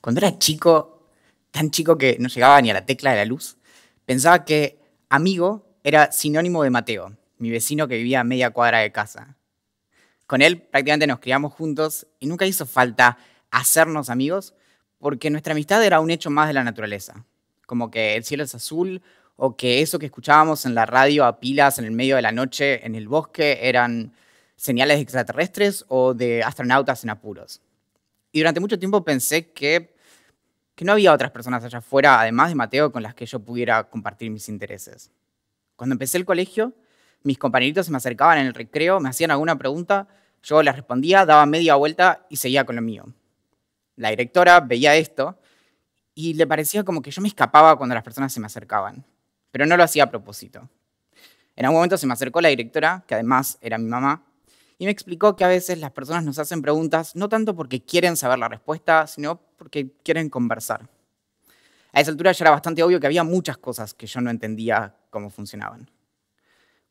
Cuando era chico, tan chico que no llegaba ni a la tecla de la luz, pensaba que amigo era sinónimo de Mateo, mi vecino que vivía a media cuadra de casa. Con él prácticamente nos criamos juntos y nunca hizo falta hacernos amigos porque nuestra amistad era un hecho más de la naturaleza, como que el cielo es azul o que eso que escuchábamos en la radio a pilas en el medio de la noche en el bosque eran señales extraterrestres o de astronautas en apuros. Y durante mucho tiempo pensé que que no había otras personas allá afuera, además de Mateo, con las que yo pudiera compartir mis intereses. Cuando empecé el colegio, mis compañeritos se me acercaban en el recreo, me hacían alguna pregunta, yo les respondía, daba media vuelta y seguía con lo mío. La directora veía esto y le parecía como que yo me escapaba cuando las personas se me acercaban, pero no lo hacía a propósito. En algún momento se me acercó la directora, que además era mi mamá, y me explicó que a veces las personas nos hacen preguntas no tanto porque quieren saber la respuesta, sino porque quieren conversar. A esa altura ya era bastante obvio que había muchas cosas que yo no entendía cómo funcionaban.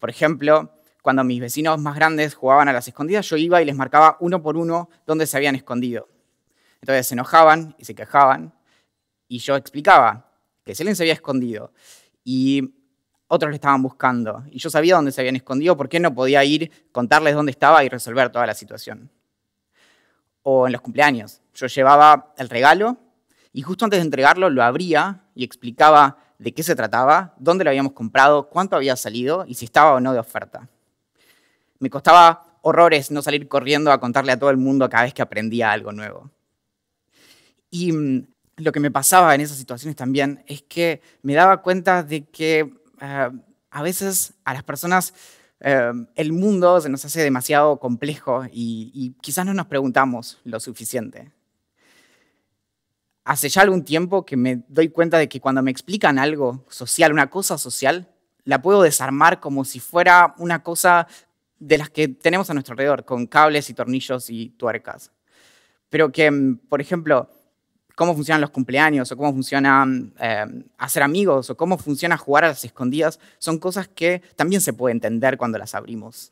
Por ejemplo, cuando mis vecinos más grandes jugaban a las escondidas, yo iba y les marcaba uno por uno dónde se habían escondido. Entonces se enojaban y se quejaban, y yo explicaba que Selen se había escondido. Y otros le estaban buscando y yo sabía dónde se habían escondido, por qué no podía ir, contarles dónde estaba y resolver toda la situación. O en los cumpleaños, yo llevaba el regalo y justo antes de entregarlo lo abría y explicaba de qué se trataba, dónde lo habíamos comprado, cuánto había salido y si estaba o no de oferta. Me costaba horrores no salir corriendo a contarle a todo el mundo cada vez que aprendía algo nuevo. Y mm, lo que me pasaba en esas situaciones también es que me daba cuenta de que eh, a veces a las personas eh, el mundo se nos hace demasiado complejo y, y quizás no nos preguntamos lo suficiente. Hace ya algún tiempo que me doy cuenta de que cuando me explican algo social, una cosa social, la puedo desarmar como si fuera una cosa de las que tenemos a nuestro alrededor, con cables y tornillos y tuercas. Pero que, mm, por ejemplo, cómo funcionan los cumpleaños o cómo funciona mm, em, hacer amigos o cómo funciona jugar a las escondidas, son cosas que también se puede entender cuando las abrimos.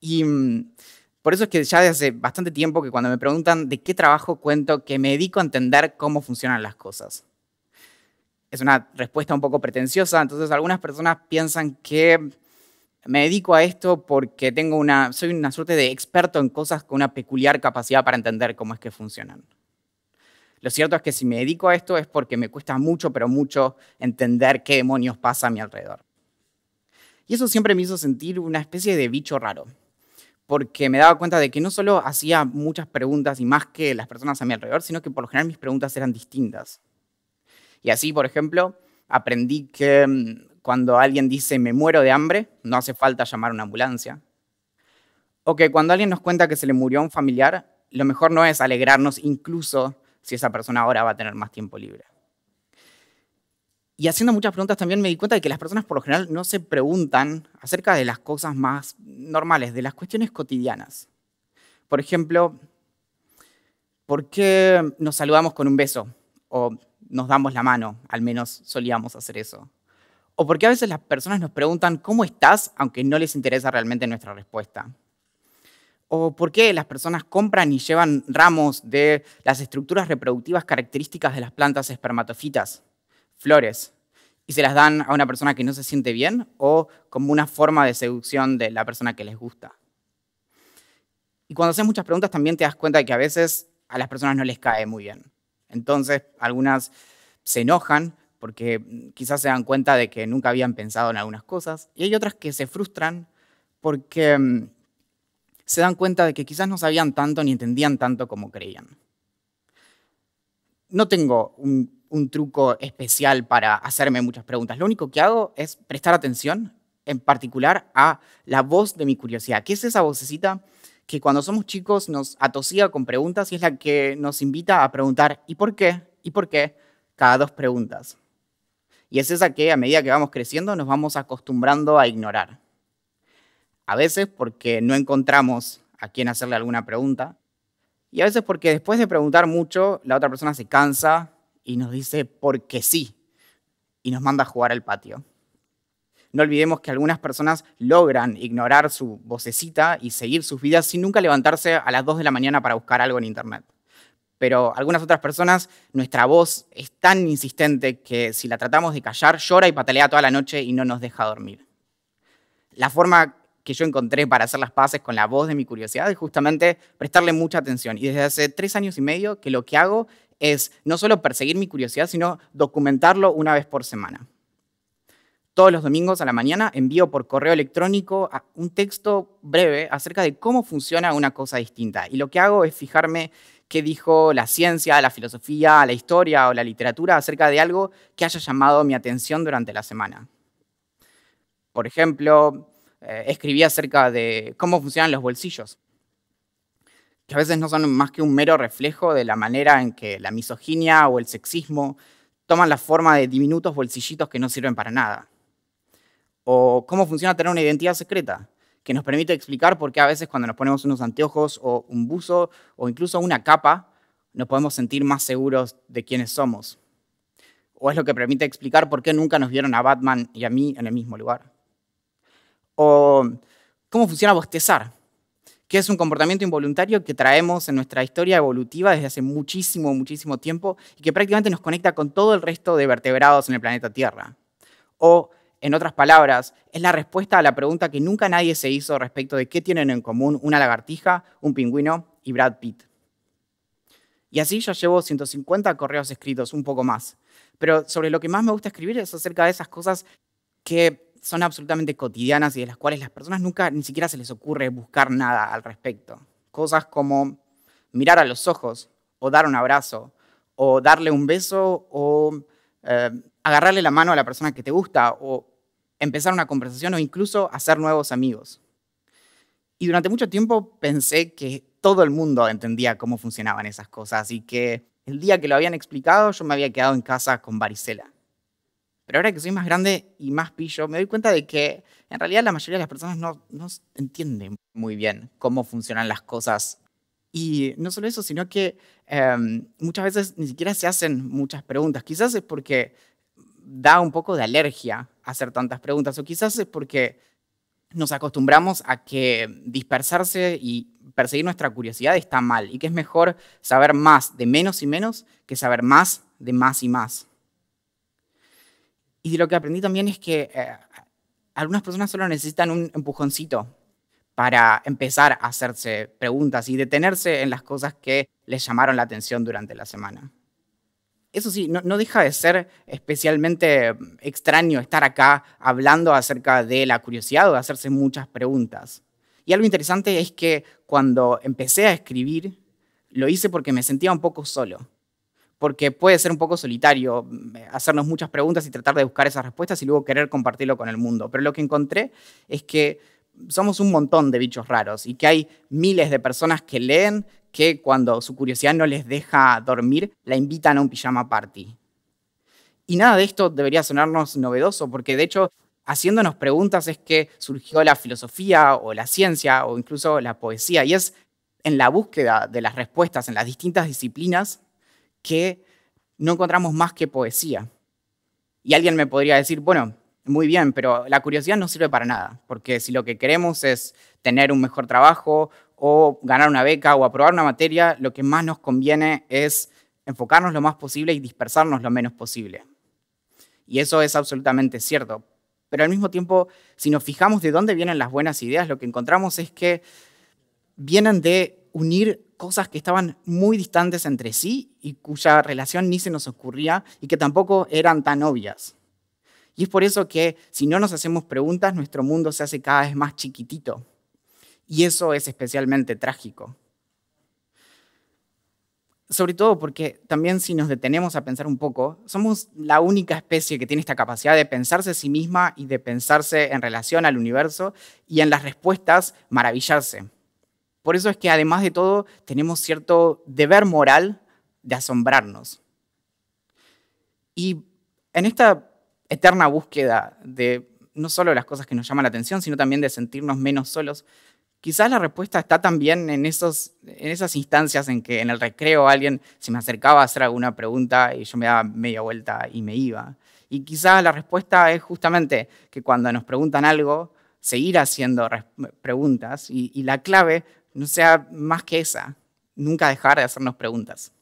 Y mm, por eso es que ya desde hace bastante tiempo que cuando me preguntan de qué trabajo cuento, que me dedico a entender cómo funcionan las cosas. Es una respuesta un poco pretenciosa, entonces algunas personas piensan que me dedico a esto porque tengo una, soy una suerte de experto en cosas con una peculiar capacidad para entender cómo es que funcionan. Lo cierto es que si me dedico a esto es porque me cuesta mucho, pero mucho entender qué demonios pasa a mi alrededor. Y eso siempre me hizo sentir una especie de bicho raro, porque me daba cuenta de que no solo hacía muchas preguntas y más que las personas a mi alrededor, sino que por lo general mis preguntas eran distintas. Y así, por ejemplo, aprendí que mm, cuando alguien dice me muero de hambre, no hace falta llamar a una ambulancia. O que cuando alguien nos cuenta que se le murió a un familiar, lo mejor no es alegrarnos incluso si esa persona ahora va a tener más tiempo libre. Y haciendo muchas preguntas también me di cuenta de que las personas por lo general no se preguntan acerca de las cosas más normales, de las cuestiones cotidianas. Por ejemplo, ¿por qué nos saludamos con un beso? O nos damos la mano, al menos solíamos hacer eso. O por qué a veces las personas nos preguntan, ¿cómo estás? aunque no les interesa realmente nuestra respuesta. ¿O por qué las personas compran y llevan ramos de las estructuras reproductivas características de las plantas espermatofitas, flores, y se las dan a una persona que no se siente bien o como una forma de seducción de la persona que les gusta? Y cuando haces muchas preguntas también te das cuenta de que a veces a las personas no les cae muy bien. Entonces, algunas se enojan porque quizás se dan cuenta de que nunca habían pensado en algunas cosas y hay otras que se frustran porque mm, se dan cuenta de que quizás no sabían tanto ni entendían tanto como creían. No tengo un, truco especial para hacerme muchas preguntas. Lo único que hago es prestar atención, en particular, a la voz de mi curiosidad. Que es esa vocecita que cuando somos chicos nos atosía con preguntas y es la que nos invita a preguntar ¿y por qué? ¿y por qué? cada dos preguntas. Y es esa que a medida que vamos creciendo nos vamos acostumbrando a ignorar. A veces porque no encontramos a quien hacerle alguna pregunta. Y a veces porque después de preguntar mucho, la otra persona se cansa y nos dice porque sí. Y nos manda a jugar al patio. No olvidemos que algunas personas logran ignorar su vocecita y seguir sus vidas sin nunca levantarse a las 2 de la mañana para buscar algo en Internet. Pero algunas otras personas, nuestra voz es tan insistente que si la tratamos de callar, llora y patalea toda la noche y no nos deja dormir. La forma que yo encontré para hacer las paces con la voz de mi curiosidad es justamente prestarle mucha atención. Y desde hace tres años y medio que lo que hago es no solo perseguir mi curiosidad, sino documentarlo una vez por semana. Todos los domingos a la mañana envío por correo electrónico un texto breve acerca de cómo funciona una cosa distinta. Y lo que hago es fijarme qué dijo la ciencia, la filosofía, la historia o la literatura acerca de algo que haya llamado mi atención durante la semana. Por ejemplo, eh, escribía acerca de cómo funcionan los bolsillos, que a veces no son más que un mero reflejo de la manera en que la misoginia o el sexismo toman la forma de diminutos bolsillitos que no sirven para nada. O cómo funciona tener una identidad secreta, que nos permite explicar por qué a veces cuando nos ponemos unos anteojos o un buzo o incluso una capa, nos podemos sentir más seguros de quiénes somos. O es lo que permite explicar por qué nunca nos vieron a Batman y a mí en el mismo lugar o cómo funciona bostezar, que es un comportamiento involuntario que traemos en nuestra historia evolutiva desde hace muchísimo, muchísimo tiempo y que prácticamente nos conecta con todo el resto de vertebrados en el planeta Tierra. O, en otras palabras, es la respuesta a la pregunta que nunca nadie se hizo respecto de qué tienen en común una lagartija, un pingüino y Brad Pitt. Y así yo llevo 150 correos escritos, un poco más. Pero sobre lo que más me gusta escribir es acerca de esas cosas que son absolutamente cotidianas y de las cuales las personas nunca ni siquiera se les ocurre buscar nada al respecto. Cosas como mirar a los ojos o dar un abrazo o darle un beso o eh, agarrarle la mano a la persona que te gusta o empezar una conversación o incluso hacer nuevos amigos. Y durante mucho tiempo pensé que todo el mundo entendía cómo funcionaban esas cosas y que el día que lo habían explicado yo me había quedado en casa con varicela. Pero ahora que soy más grande y más pillo, me doy cuenta de que en realidad la mayoría de las personas no, entienden muy bien cómo funcionan las cosas. Y no solo eso, sino que em, muchas veces ni siquiera se hacen muchas preguntas. Quizás es porque da un poco de alergia hacer tantas preguntas o quizás es porque nos acostumbramos a que dispersarse y perseguir nuestra curiosidad está mal y que es mejor saber más de menos y menos que saber más de más y más. Y de lo que aprendí también es que eh, algunas personas solo necesitan un empujoncito para empezar a hacerse preguntas y detenerse en las cosas que les llamaron la atención durante la semana. Eso sí, no, deja de ser especialmente mm, extraño estar acá hablando acerca de la curiosidad o de hacerse muchas preguntas. Y algo interesante es que cuando empecé a escribir, lo hice porque me sentía un poco solo porque puede ser un poco solitario mm, eh, hacernos muchas preguntas y tratar de buscar esas respuestas y luego querer compartirlo con el mundo. Pero lo que encontré es que somos un montón de bichos raros y que hay miles de personas que leen que cuando su curiosidad no les deja dormir, la invitan a un pijama party. Y nada de esto debería sonarnos novedoso, porque de hecho, haciéndonos preguntas es que surgió la filosofía o la ciencia o incluso la poesía, y es en la búsqueda de las respuestas en las distintas disciplinas que no encontramos más que poesía. Y alguien me podría decir, bueno, muy bien, pero la curiosidad no sirve para nada, porque si lo que queremos es tener un mejor trabajo o ganar una beca o aprobar una materia, lo que más nos conviene es enfocarnos lo más posible y dispersarnos lo menos posible. Y eso es absolutamente cierto. Pero al mismo tiempo, si nos fijamos de dónde vienen las buenas ideas, lo que encontramos es que vienen de unir cosas que estaban muy distantes entre sí y cuya relación ni se nos ocurría y que tampoco eran tan obvias. Y es por eso que si no nos hacemos preguntas, nuestro mundo se hace cada vez más chiquitito. Y eso es especialmente trágico. Sobre todo porque también si nos detenemos a pensar un poco, somos la única especie que tiene esta capacidad de pensarse a sí misma y de pensarse en relación al universo y en las respuestas maravillarse. Por eso es que además de todo tenemos cierto deber moral de asombrarnos. Y en esta eterna búsqueda de no solo las cosas que nos llaman la atención, sino también de sentirnos menos solos, quizás la respuesta está también en, esos, en esas instancias en que en el recreo alguien se me acercaba a hacer alguna pregunta y yo me daba media vuelta y me iba. Y quizás la respuesta es justamente que cuando nos preguntan algo, seguir haciendo preguntas y la clave no sea, más que esa, nunca dejar de hacernos preguntas.